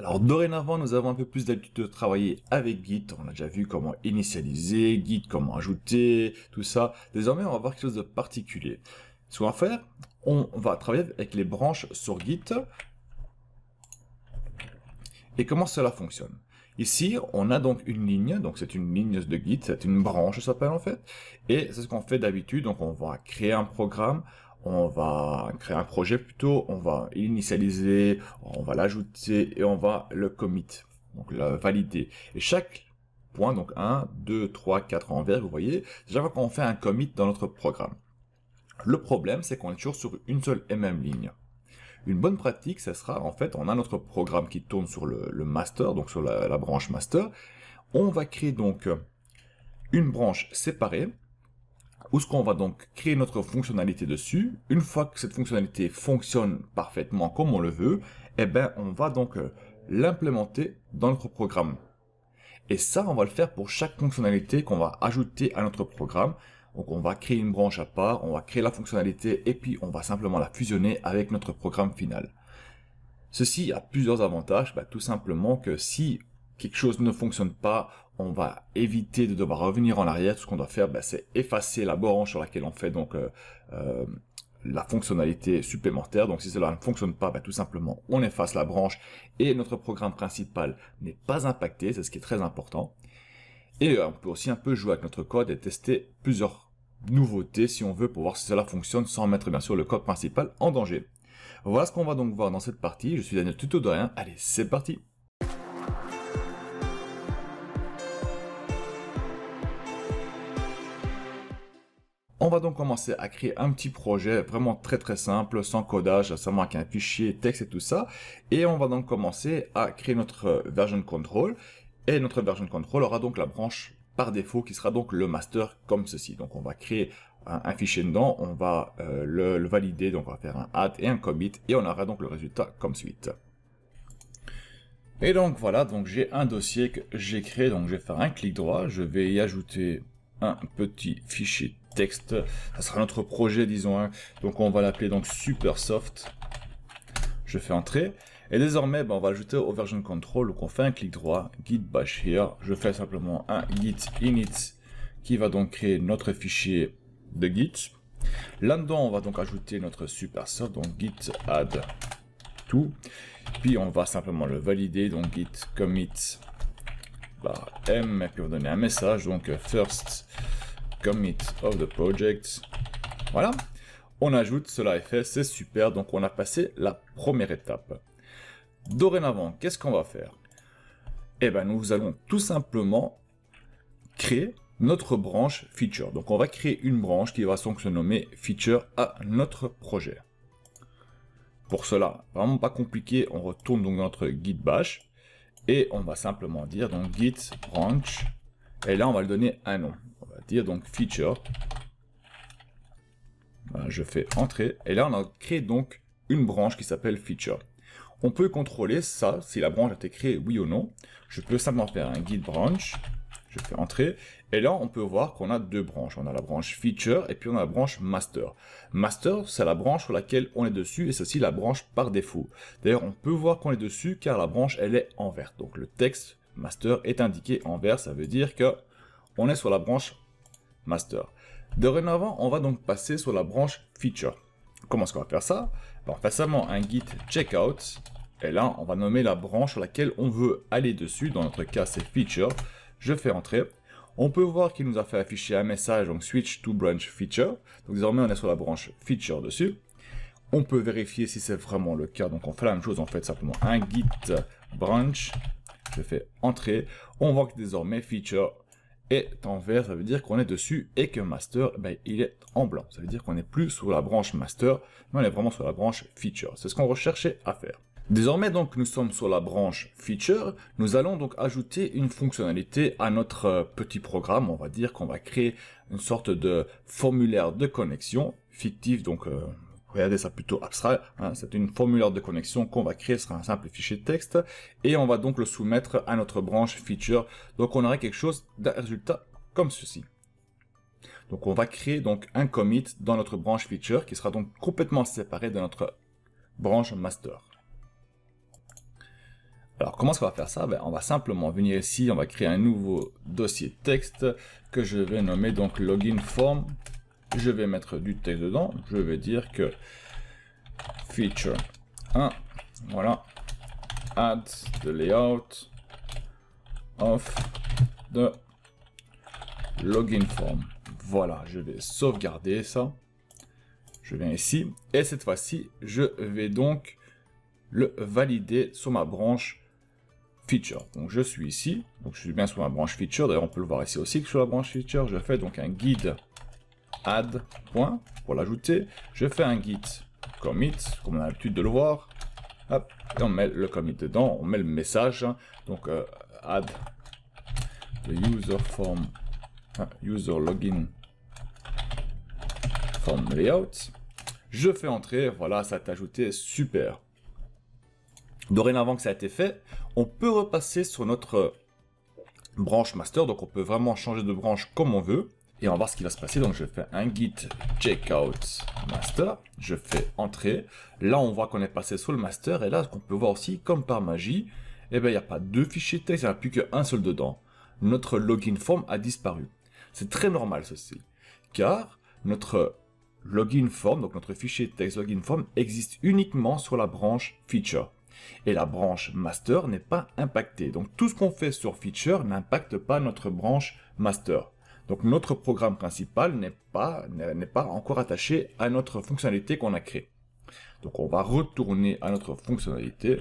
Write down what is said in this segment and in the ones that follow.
Alors dorénavant, nous avons un peu plus d'habitude de travailler avec Git. On a déjà vu comment initialiser Git, comment ajouter, tout ça. Désormais, on va voir quelque chose de particulier. Ce qu'on va faire, on va travailler avec les branches sur Git. Et comment cela fonctionne Ici, on a donc une ligne, donc c'est une ligne de Git, c'est une branche, ça s'appelle en fait. Et c'est ce qu'on fait d'habitude, donc on va créer un programme, on va créer un projet plutôt, on va l'initialiser, on va l'ajouter et on va le commit, donc le valider. Et chaque point, donc 1, 2, 3, 4 en vert, vous voyez, déjà qu'on fait un commit dans notre programme. Le problème, c'est qu'on est toujours sur une seule et même ligne. Une bonne pratique, ce sera, en fait, on a notre programme qui tourne sur le, master, donc sur la branche master. On va créer donc une branche séparée où ce qu'on va donc créer notre fonctionnalité dessus. Une fois que cette fonctionnalité fonctionne parfaitement comme on le veut, eh ben, on va donc euh, l'implémenter dans notre programme. Et ça, on va le faire pour chaque fonctionnalité qu'on va ajouter à notre programme. Donc on va créer une branche à part, on va créer la fonctionnalité et puis on va simplement la fusionner avec notre programme final. Ceci a plusieurs avantages, bah, tout simplement que si quelque chose ne fonctionne pas, on va éviter de devoir revenir en arrière. Tout ce qu'on doit faire, ben, c'est effacer la branche sur laquelle on fait donc euh, euh, la fonctionnalité supplémentaire. Donc si cela ne fonctionne pas, ben, tout simplement on efface la branche et notre programme principal n'est pas impacté, c'est ce qui est très important. Et euh, on peut aussi un peu jouer avec notre code et tester plusieurs nouveautés si on veut pour voir si cela fonctionne sans mettre bien sûr le code principal en danger. Voilà ce qu'on va donc voir dans cette partie. Je suis Daniel Tuto de rien. Allez, c'est parti On va donc commencer à créer un petit projet vraiment très très simple, sans codage, ça avec un fichier texte et tout ça. Et on va donc commencer à créer notre euh, version control. Et notre version control aura donc la branche par défaut qui sera donc le master comme ceci. Donc on va créer un, fichier dedans, on va euh, le, valider, donc on va faire un add et un commit et on aura donc le résultat comme suite. Et donc voilà, donc j'ai un dossier que j'ai créé, donc je vais faire un clic droit, je vais y ajouter un petit fichier texte. Ça sera notre projet, disons. Hein. Donc on va l'appeler donc super soft Je fais entrer. Et désormais, ben, on va ajouter au version control. Donc on fait un clic droit, git bash here. Je fais simplement un git init qui va donc créer notre fichier de git. Là-dedans, on va donc ajouter notre super soft donc git add tout. Puis on va simplement le valider, donc git commit par bah, M, et puis vous donnez un message, donc euh, first commit of the project. Voilà, on ajoute, cela est fait, c'est super, donc on a passé la première étape. Dorénavant, qu'est-ce qu'on va faire Eh bien, nous allons tout simplement créer notre branche feature. Donc on va créer une branche qui va se nommer feature à notre projet. Pour cela, vraiment pas compliqué, on retourne donc dans notre guide bash. Et on va simplement dire donc git branch. Et là, on va le donner un nom. On va dire donc feature. Ben, je fais entrer. Et là, on a créé donc une branche qui s'appelle feature. On peut contrôler ça, si la branche a été créée oui ou non. Je peux simplement faire un git branch je fais entrer, et là on peut voir qu'on a deux branches, on a la branche feature et puis on a la branche master. Master c'est la branche sur laquelle on est dessus et c'est aussi la branche par défaut. D'ailleurs on peut voir qu'on est dessus car la branche elle est en vert, donc le texte master est indiqué en vert, ça veut dire que on est sur la branche master. Dorénavant on va donc passer sur la branche feature. Comment est-ce qu'on va faire ça ben, faire un git checkout, et là on va nommer la branche sur laquelle on veut aller dessus, dans notre cas c'est feature, je fais entrer. On peut voir qu'il nous a fait afficher un message, donc switch to branch feature. Donc désormais, on est sur la branche feature dessus. On peut vérifier si c'est vraiment le cas. Donc on fait la même chose, en fait simplement un git branch. Je fais entrer. On voit que désormais feature est en vert, ça veut dire qu'on est dessus et que master, eh ben, il est en blanc. Ça veut dire qu'on n'est plus sur la branche master, mais on est vraiment sur la branche feature. C'est ce qu'on recherchait à faire. Désormais donc nous sommes sur la branche feature, nous allons donc ajouter une fonctionnalité à notre euh, petit programme, on va dire qu'on va créer une sorte de formulaire de connexion fictif, donc euh, regardez ça plutôt abstrait, hein. c'est une formulaire de connexion qu'on va créer, ce sera un simple fichier texte, et on va donc le soumettre à notre branche feature, donc on aura quelque chose d'un résultat comme ceci. Donc on va créer donc un commit dans notre branche feature qui sera donc complètement séparé de notre branche master. Alors comment est-ce qu'on va faire ça ben, On va simplement venir ici, on va créer un nouveau dossier texte que je vais nommer donc login form. Je vais mettre du texte dedans. Je vais dire que feature 1, voilà, add the layout of the login form. Voilà, je vais sauvegarder ça. Je viens ici et cette fois-ci, je vais donc le valider sur ma branche feature. Donc je suis ici, donc je suis bien sur ma branche feature, d'ailleurs on peut le voir ici aussi que sur la branche feature, je fais donc un guide add point pour l'ajouter, je fais un git commit, comme on a l'habitude de le voir, on met le commit dedans, on met le message, hein. donc euh, add the user form, hein, user login form layout, je fais entrer, voilà, ça t'a ajouté, super. Dorénavant que ça a été fait, on peut repasser sur notre euh, branche master, donc on peut vraiment changer de branche comme on veut. Et on va voir ce qui va se passer. Donc je fais un git checkout master. Je fais entrer. Là, on voit qu'on est passé sur le master. Et là, on qu'on peut voir aussi, comme par magie, eh bien, il n'y a pas deux fichiers texte, il n'y en a plus qu'un seul dedans. Notre login form a disparu. C'est très normal ceci. Car notre login form, donc notre fichier texte login form, existe uniquement sur la branche feature et la branche master n'est pas impactée. Donc tout ce qu'on fait sur feature n'impacte pas notre branche master. Donc notre programme principal n'est pas, encore attaché à notre fonctionnalité qu'on a créée. Donc on va retourner à notre fonctionnalité.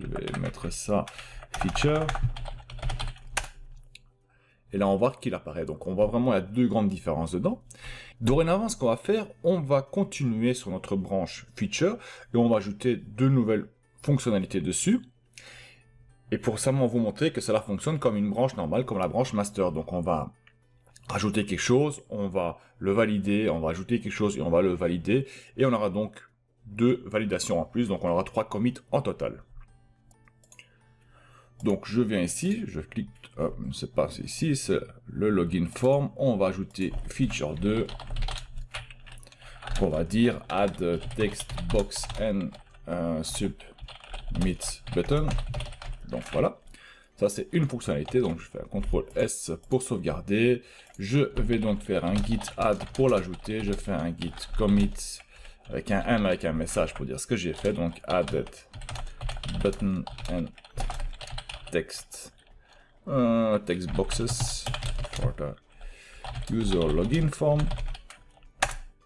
je vais mettre ça feature. Et là, on voit qu'il apparaît. Donc, on voit vraiment a deux grandes différences dedans. Dorénavant, ce qu'on va faire, on va continuer sur notre branche feature et on va ajouter deux nouvelles fonctionnalités dessus. Et pour simplement vous montrer que cela fonctionne comme une branche normale, comme la branche master. Donc on va ajouter quelque chose, on va le valider, on va ajouter quelque chose et on va le valider. Et on aura donc deux validations en plus, donc on aura trois commits en total. Donc je viens ici, je clique, c'est pas ici, c'est le login form, on va ajouter feature 2, on va dire add text box and euh, sub meet button. Donc voilà. Ça, c'est une fonctionnalité. Donc, je fais un CTRL S pour sauvegarder. Je vais donc faire un git add pour l'ajouter. Je fais un git commit avec un M, avec un message pour dire ce que j'ai fait. Donc, add button and text. Euh, text boxes for the user login form.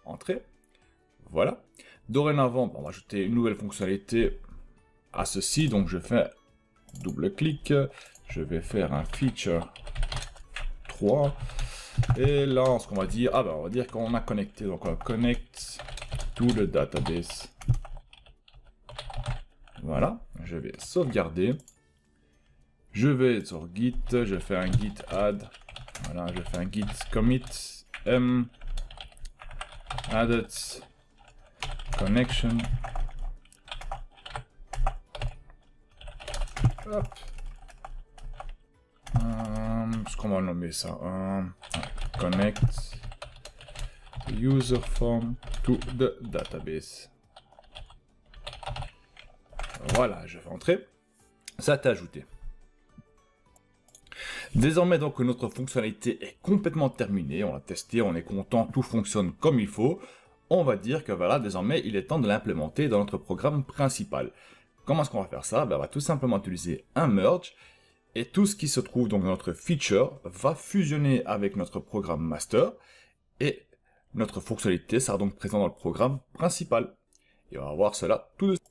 Entrée. Voilà. Dorénavant, on va ajouter une nouvelle fonctionnalité ceci. Donc je fais double-clic, je vais faire un feature 3. Et là, ce qu'on va dire, ah ben, on va dire qu'on a connecté, donc on connecte tout le database. Voilà, je vais sauvegarder. Je vais sur git, je fais un git add, voilà, je fais un git commit m added connection Euh, ce qu'on va nommer ça hein. Connect user form to the database. Voilà, je vais entrer. Ça t'a ajouté. Désormais, donc, notre fonctionnalité est complètement terminée. On l'a testé, on est content, tout fonctionne comme il faut. On va dire que voilà, désormais, il est temps de l'implémenter dans notre programme principal. Comment est-ce qu'on va faire ça ben, On va tout simplement utiliser un merge et tout ce qui se trouve donc dans notre feature va fusionner avec notre programme master et notre fonctionnalité sera donc présente dans le programme principal. Et on va voir cela tout de suite.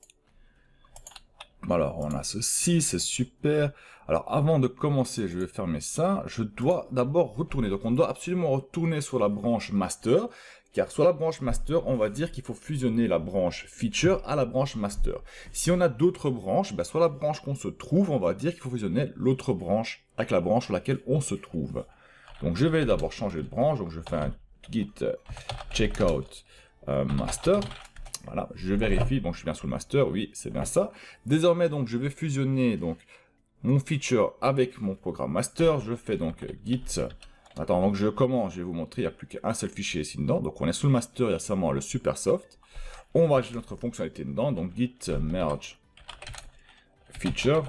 Alors, on a ceci, c'est super. Alors, avant de commencer, je vais fermer ça. Je dois d'abord retourner. Donc, on doit absolument retourner sur la branche master car sur la branche master, on va dire qu'il faut fusionner la branche feature à la branche master. Si on a d'autres branches, ben, soit la branche qu'on se trouve, on va dire qu'il faut fusionner l'autre branche avec la branche sur laquelle on se trouve. Donc je vais d'abord changer de branche, donc je fais un git euh, checkout euh, master. Voilà, je vérifie, bon je suis bien sous le master, oui, c'est bien ça. Désormais, donc, je vais fusionner donc mon feature avec mon programme master. Je fais donc euh, git Attends, donc je commence, je vais vous montrer, il n'y a plus qu'un seul fichier ici dedans. Donc on est sous le master, il y a seulement le supersoft. On va ajouter notre fonctionnalité dedans, donc git merge feature.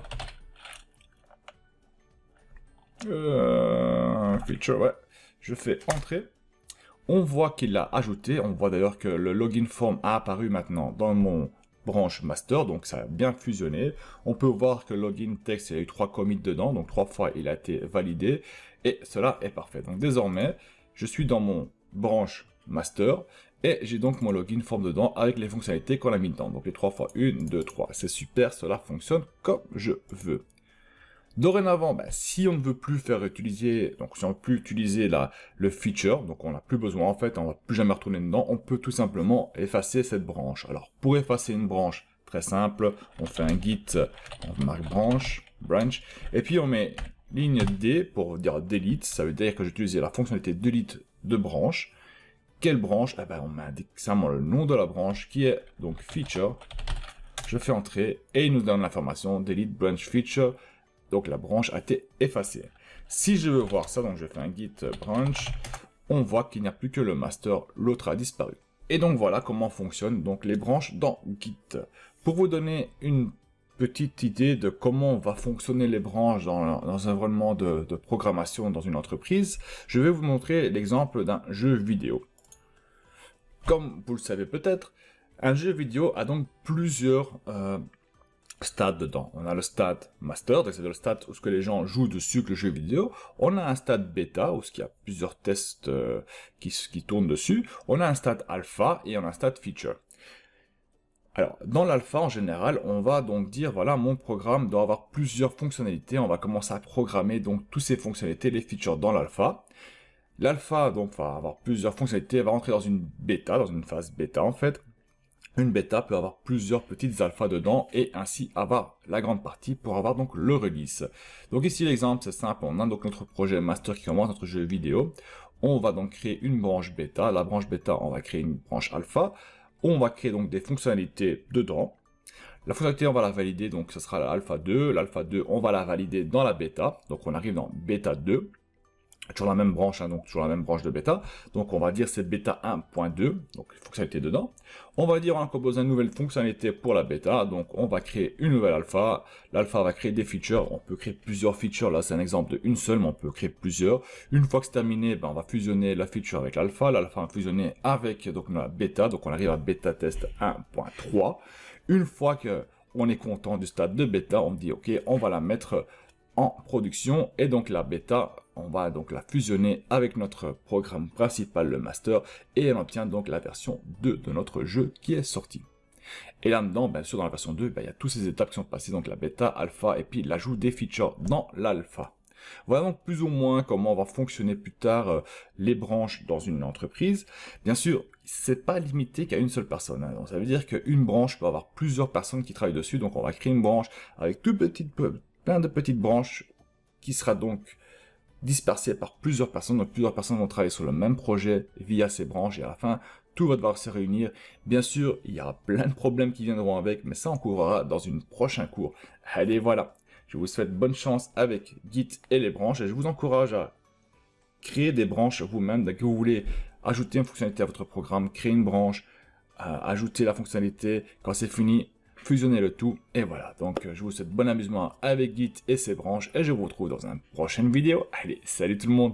Euh, feature, ouais. Je fais entrer. On voit qu'il l'a ajouté. On voit d'ailleurs que le login form a apparu maintenant dans mon branche master, donc ça a bien fusionné. On peut voir que login text, il y a eu trois commits dedans, donc trois fois il a été validé. Et cela est parfait. Donc désormais, je suis dans mon branche master et j'ai donc mon login forme dedans avec les fonctionnalités qu'on a mis dedans. Donc les 3 fois 1, 2, 3. C'est super, cela fonctionne comme je veux. Dorénavant, bah, si on ne veut plus faire utiliser, donc si on ne veut plus utiliser la, le feature, donc on n'a plus besoin en fait, on ne va plus jamais retourner dedans, on peut tout simplement effacer cette branche. Alors pour effacer une branche, très simple, on fait un git, on marque branche, branch, et puis on met ligne D pour dire delete, ça veut dire que j'utilisais la fonctionnalité delete de branche. Quelle branche eh ben, On m'indique le nom de la branche qui est donc feature. Je fais entrer et il nous donne l'information delete branch feature. Donc la branche a été effacée. Si je veux voir ça, donc je fais un git branch, on voit qu'il n'y a plus que le master, l'autre a disparu. Et donc voilà comment fonctionnent donc les branches dans Git. Pour vous donner une petite idée de comment va fonctionner les branches dans, un environnement de, programmation dans une entreprise, je vais vous montrer l'exemple d'un jeu vidéo. Comme vous le savez peut-être, un jeu vidéo a donc plusieurs euh, stades dedans. On a le stade master, cest le stade où ce que les gens jouent dessus que le jeu vidéo. On a un stade bêta, où il y a plusieurs tests euh, qui, qui tournent dessus. On a un stade alpha et on a un stade feature. Alors, dans l'alpha, en général, on va donc dire, voilà, mon programme doit avoir plusieurs fonctionnalités. On va commencer à programmer donc toutes ces fonctionnalités, les features dans l'alpha. L'alpha, donc, va avoir plusieurs fonctionnalités, va rentrer dans une bêta, dans une phase bêta, en fait. Une bêta peut avoir plusieurs petites alphas dedans et ainsi avoir la grande partie pour avoir donc le release. Donc ici l'exemple c'est simple, on a donc notre projet master qui commence, notre jeu vidéo. On va donc créer une branche bêta. La branche bêta, on va créer une branche alpha. On va créer donc des fonctionnalités dedans. La fonctionnalité, on va la valider, donc ce sera l'alpha 2. L'alpha 2, on va la valider dans la bêta. Donc on arrive dans bêta 2 toujours la même branche, hein, donc toujours la même branche de bêta. Donc on va dire c'est bêta 1.2, donc il faut que ça été dedans. On va dire on compose une nouvelle fonctionnalité pour la bêta, donc on va créer une nouvelle alpha. L'alpha va créer des features, on peut créer plusieurs features, là c'est un exemple de une seule, mais on peut créer plusieurs. Une fois que c'est terminé, ben, on va fusionner la feature avec l'alpha, l'alpha va fusionner avec donc, la bêta, donc on arrive à bêta test 1.3. Une fois que on est content du stade de bêta, on dit ok, on va la mettre en production et donc la bêta on va donc la fusionner avec notre programme principal, le master, et on obtient donc la version 2 de notre jeu qui est sortie. Et là-dedans, bien sûr, dans la version 2, ben, il y a toutes ces étapes qui sont passées, donc la bêta, alpha, et puis l'ajout des features dans l'alpha. Voilà donc plus ou moins comment va fonctionner plus tard euh, les branches dans une entreprise. Bien sûr, c'est pas limité qu'à une seule personne. Hein. ça veut dire qu'une branche peut avoir plusieurs personnes qui travaillent dessus. Donc on va créer une branche avec plein de petites branches qui sera donc dispersé par plusieurs personnes. Donc plusieurs personnes vont travailler sur le même projet via ces branches et à la fin, tout va devoir se réunir. Bien sûr, il y aura plein de problèmes qui viendront avec, mais ça on couvrira dans une prochain cours. Allez, voilà. Je vous souhaite bonne chance avec Git et les branches et je vous encourage à créer des branches vous-même. Dès que vous voulez ajouter une fonctionnalité à votre programme, créer une branche, euh, ajouter la fonctionnalité. Quand c'est fini, fusionner le tout, et voilà. Donc euh, je vous souhaite bon amusement avec Git et ses branches, et je vous retrouve dans une prochaine vidéo. Allez, salut tout le monde